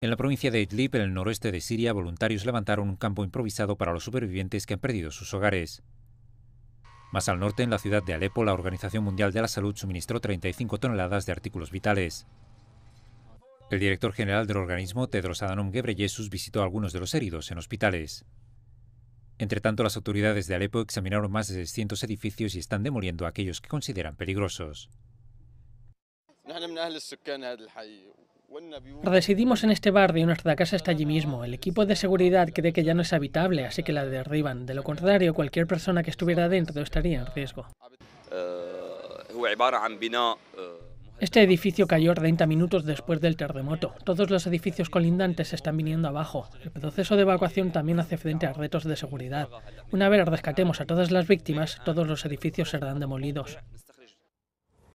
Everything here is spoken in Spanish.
En la provincia de Idlib, en el noroeste de Siria, voluntarios levantaron un campo improvisado para los supervivientes que han perdido sus hogares. Más al norte, en la ciudad de Alepo, la Organización Mundial de la Salud suministró 35 toneladas de artículos vitales. El director general del organismo, Tedros Adhanom Ghebreyesus, visitó a algunos de los heridos en hospitales. Entre tanto, las autoridades de Alepo examinaron más de 600 edificios y están demoliendo aquellos que consideran peligrosos. Residimos en este barrio y nuestra casa está allí mismo. El equipo de seguridad cree que ya no es habitable, así que la derriban. De lo contrario, cualquier persona que estuviera dentro estaría en riesgo. Este edificio cayó 30 minutos después del terremoto. Todos los edificios colindantes están viniendo abajo. El proceso de evacuación también hace frente a retos de seguridad. Una vez rescatemos a todas las víctimas, todos los edificios serán demolidos.